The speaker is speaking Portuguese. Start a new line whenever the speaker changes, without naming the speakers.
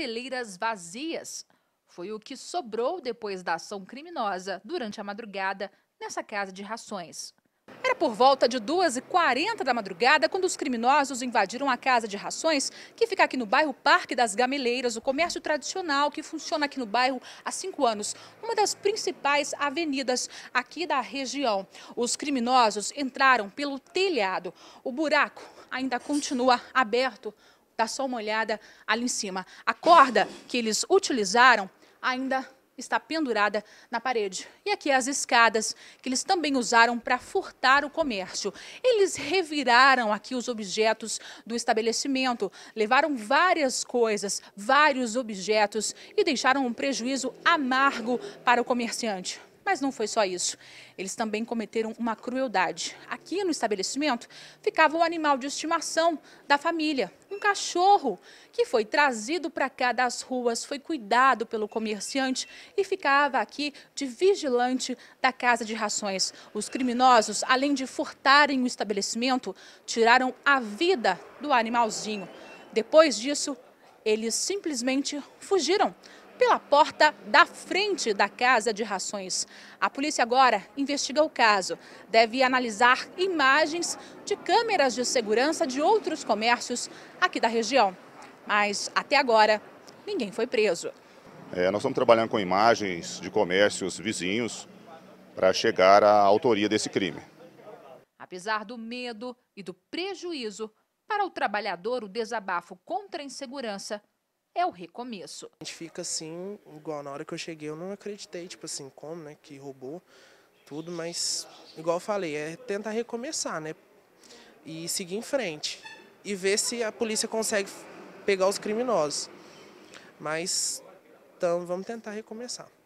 prateleiras vazias. Foi o que sobrou depois da ação criminosa durante a madrugada nessa casa de rações. Era por volta de 2h40 da madrugada quando os criminosos invadiram a casa de rações, que fica aqui no bairro Parque das Gameleiras, o comércio tradicional que funciona aqui no bairro há cinco anos, uma das principais avenidas aqui da região. Os criminosos entraram pelo telhado. O buraco ainda continua aberto dá tá só uma olhada ali em cima. A corda que eles utilizaram ainda está pendurada na parede. E aqui as escadas que eles também usaram para furtar o comércio. Eles reviraram aqui os objetos do estabelecimento, levaram várias coisas, vários objetos e deixaram um prejuízo amargo para o comerciante. Mas não foi só isso. Eles também cometeram uma crueldade. Aqui no estabelecimento ficava o animal de estimação da família, um cachorro, que foi trazido para cá das ruas, foi cuidado pelo comerciante e ficava aqui de vigilante da casa de rações. Os criminosos, além de furtarem o estabelecimento, tiraram a vida do animalzinho. Depois disso, eles simplesmente fugiram pela porta da frente da casa de rações. A polícia agora investiga o caso. Deve analisar imagens de câmeras de segurança de outros comércios aqui da região. Mas até agora, ninguém foi preso.
É, nós estamos trabalhando com imagens de comércios vizinhos para chegar à autoria desse crime.
Apesar do medo e do prejuízo, para o trabalhador, o desabafo contra a insegurança
é o recomeço. A gente fica assim, igual na hora que eu cheguei, eu não acreditei, tipo assim, como, né, que roubou tudo, mas igual eu falei, é tentar recomeçar, né? E seguir em frente e ver se a polícia consegue pegar os criminosos. Mas então vamos tentar recomeçar.